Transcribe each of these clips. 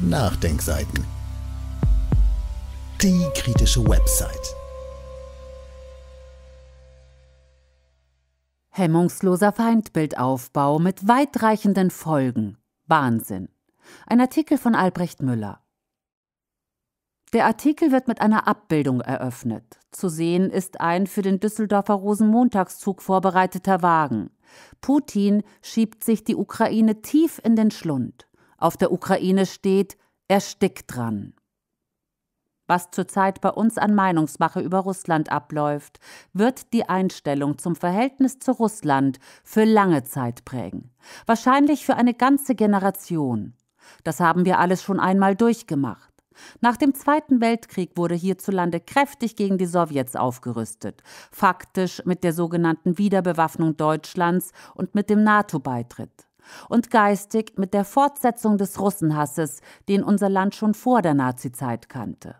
Nachdenkseiten. Die kritische Website. Hemmungsloser Feindbildaufbau mit weitreichenden Folgen. Wahnsinn. Ein Artikel von Albrecht Müller. Der Artikel wird mit einer Abbildung eröffnet. Zu sehen ist ein für den Düsseldorfer Rosenmontagszug vorbereiteter Wagen. Putin schiebt sich die Ukraine tief in den Schlund auf der Ukraine steht, erstickt dran. Was zurzeit bei uns an Meinungsmache über Russland abläuft, wird die Einstellung zum Verhältnis zu Russland für lange Zeit prägen. Wahrscheinlich für eine ganze Generation. Das haben wir alles schon einmal durchgemacht. Nach dem Zweiten Weltkrieg wurde hierzulande kräftig gegen die Sowjets aufgerüstet, faktisch mit der sogenannten Wiederbewaffnung Deutschlands und mit dem NATO-Beitritt und geistig mit der Fortsetzung des Russenhasses, den unser Land schon vor der Nazizeit kannte.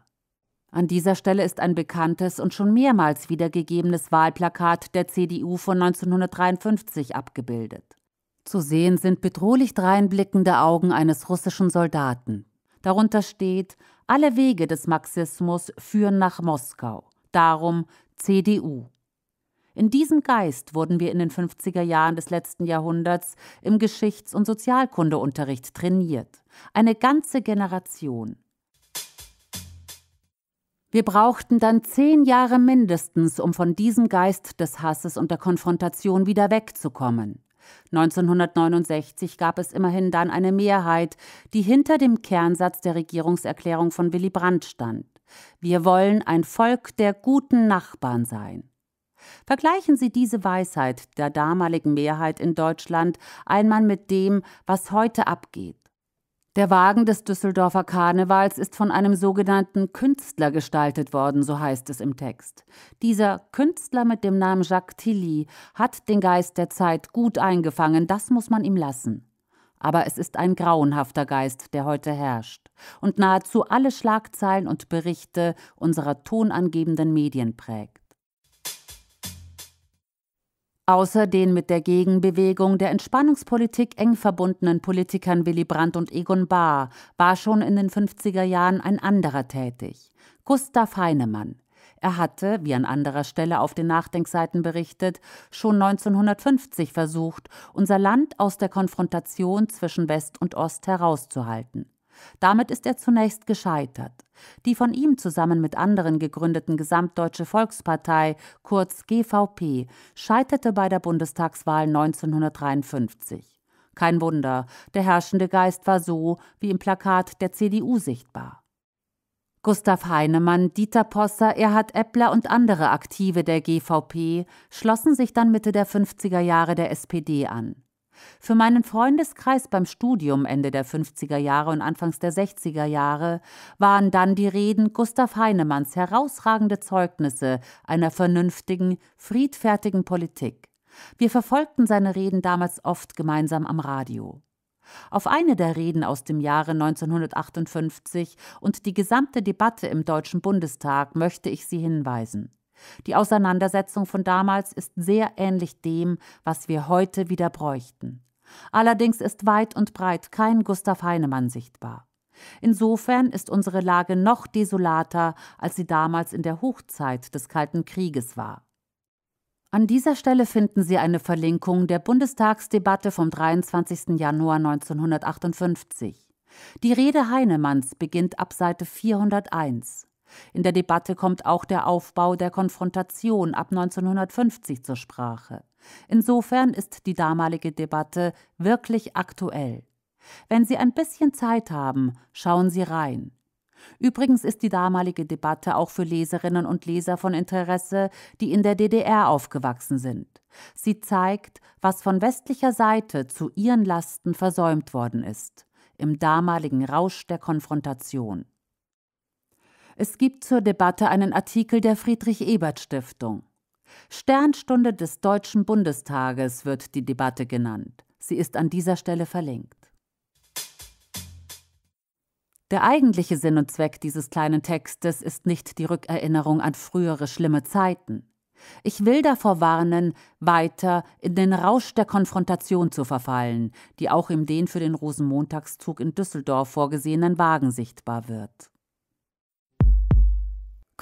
An dieser Stelle ist ein bekanntes und schon mehrmals wiedergegebenes Wahlplakat der CDU von 1953 abgebildet. Zu sehen sind bedrohlich dreinblickende Augen eines russischen Soldaten. Darunter steht, alle Wege des Marxismus führen nach Moskau. Darum CDU. In diesem Geist wurden wir in den 50er Jahren des letzten Jahrhunderts im Geschichts- und Sozialkundeunterricht trainiert. Eine ganze Generation. Wir brauchten dann zehn Jahre mindestens, um von diesem Geist des Hasses und der Konfrontation wieder wegzukommen. 1969 gab es immerhin dann eine Mehrheit, die hinter dem Kernsatz der Regierungserklärung von Willy Brandt stand. Wir wollen ein Volk der guten Nachbarn sein. Vergleichen Sie diese Weisheit der damaligen Mehrheit in Deutschland einmal mit dem, was heute abgeht. Der Wagen des Düsseldorfer Karnevals ist von einem sogenannten Künstler gestaltet worden, so heißt es im Text. Dieser Künstler mit dem Namen Jacques Tilly hat den Geist der Zeit gut eingefangen, das muss man ihm lassen. Aber es ist ein grauenhafter Geist, der heute herrscht und nahezu alle Schlagzeilen und Berichte unserer tonangebenden Medien prägt. Außer den mit der Gegenbewegung der Entspannungspolitik eng verbundenen Politikern Willy Brandt und Egon Bahr war schon in den 50er Jahren ein anderer tätig, Gustav Heinemann. Er hatte, wie an anderer Stelle auf den Nachdenkseiten berichtet, schon 1950 versucht, unser Land aus der Konfrontation zwischen West und Ost herauszuhalten. Damit ist er zunächst gescheitert. Die von ihm zusammen mit anderen gegründeten Gesamtdeutsche Volkspartei, kurz GVP, scheiterte bei der Bundestagswahl 1953. Kein Wunder, der herrschende Geist war so wie im Plakat der CDU sichtbar. Gustav Heinemann, Dieter Posser, Erhard Eppler und andere Aktive der GVP schlossen sich dann Mitte der 50er Jahre der SPD an. Für meinen Freundeskreis beim Studium Ende der 50er Jahre und Anfangs der 60er Jahre waren dann die Reden Gustav Heinemanns herausragende Zeugnisse einer vernünftigen, friedfertigen Politik. Wir verfolgten seine Reden damals oft gemeinsam am Radio. Auf eine der Reden aus dem Jahre 1958 und die gesamte Debatte im Deutschen Bundestag möchte ich Sie hinweisen. Die Auseinandersetzung von damals ist sehr ähnlich dem, was wir heute wieder bräuchten. Allerdings ist weit und breit kein Gustav Heinemann sichtbar. Insofern ist unsere Lage noch desolater, als sie damals in der Hochzeit des Kalten Krieges war. An dieser Stelle finden Sie eine Verlinkung der Bundestagsdebatte vom 23. Januar 1958. Die Rede Heinemanns beginnt ab Seite 401. In der Debatte kommt auch der Aufbau der Konfrontation ab 1950 zur Sprache. Insofern ist die damalige Debatte wirklich aktuell. Wenn Sie ein bisschen Zeit haben, schauen Sie rein. Übrigens ist die damalige Debatte auch für Leserinnen und Leser von Interesse, die in der DDR aufgewachsen sind. Sie zeigt, was von westlicher Seite zu ihren Lasten versäumt worden ist, im damaligen Rausch der Konfrontation. Es gibt zur Debatte einen Artikel der Friedrich-Ebert-Stiftung. Sternstunde des Deutschen Bundestages wird die Debatte genannt. Sie ist an dieser Stelle verlinkt. Der eigentliche Sinn und Zweck dieses kleinen Textes ist nicht die Rückerinnerung an frühere schlimme Zeiten. Ich will davor warnen, weiter in den Rausch der Konfrontation zu verfallen, die auch im den für den Rosenmontagszug in Düsseldorf vorgesehenen Wagen sichtbar wird.